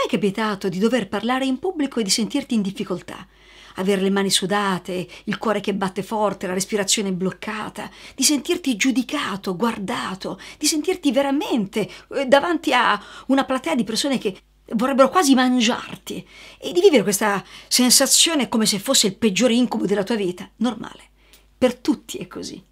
mai capitato di dover parlare in pubblico e di sentirti in difficoltà? Avere le mani sudate, il cuore che batte forte, la respirazione bloccata, di sentirti giudicato, guardato, di sentirti veramente eh, davanti a una platea di persone che vorrebbero quasi mangiarti e di vivere questa sensazione come se fosse il peggiore incubo della tua vita. Normale. Per tutti è così.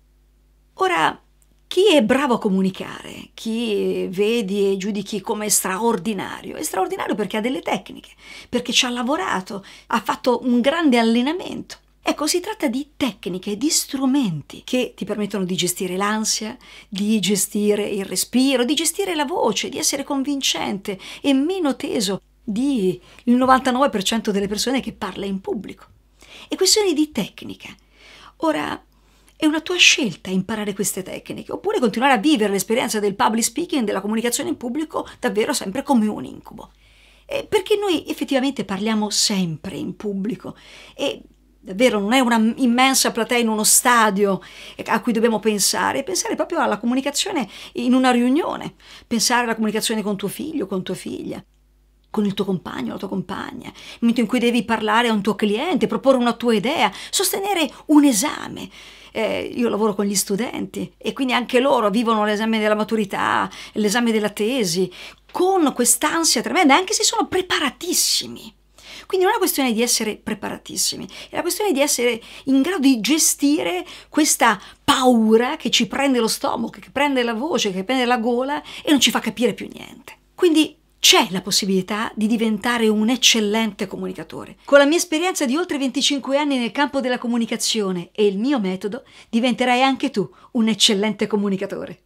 Ora, chi è bravo a comunicare, chi vedi e giudichi come straordinario, è straordinario perché ha delle tecniche, perché ci ha lavorato, ha fatto un grande allenamento. Ecco, si tratta di tecniche, di strumenti che ti permettono di gestire l'ansia, di gestire il respiro, di gestire la voce, di essere convincente e meno teso del 99% delle persone che parla in pubblico. È questione di tecnica. Ora, è una tua scelta imparare queste tecniche, oppure continuare a vivere l'esperienza del public speaking, della comunicazione in pubblico, davvero sempre come un incubo. Eh, perché noi effettivamente parliamo sempre in pubblico e davvero non è una immensa platea in uno stadio eh, a cui dobbiamo pensare, pensare proprio alla comunicazione in una riunione, pensare alla comunicazione con tuo figlio, con tua figlia con il tuo compagno, la tua compagna, nel momento in cui devi parlare a un tuo cliente, proporre una tua idea, sostenere un esame. Eh, io lavoro con gli studenti e quindi anche loro vivono l'esame della maturità, l'esame della tesi, con quest'ansia tremenda, anche se sono preparatissimi. Quindi non è una questione di essere preparatissimi, è una questione di essere in grado di gestire questa paura che ci prende lo stomaco, che prende la voce, che prende la gola e non ci fa capire più niente. Quindi c'è la possibilità di diventare un eccellente comunicatore. Con la mia esperienza di oltre 25 anni nel campo della comunicazione e il mio metodo, diventerai anche tu un eccellente comunicatore.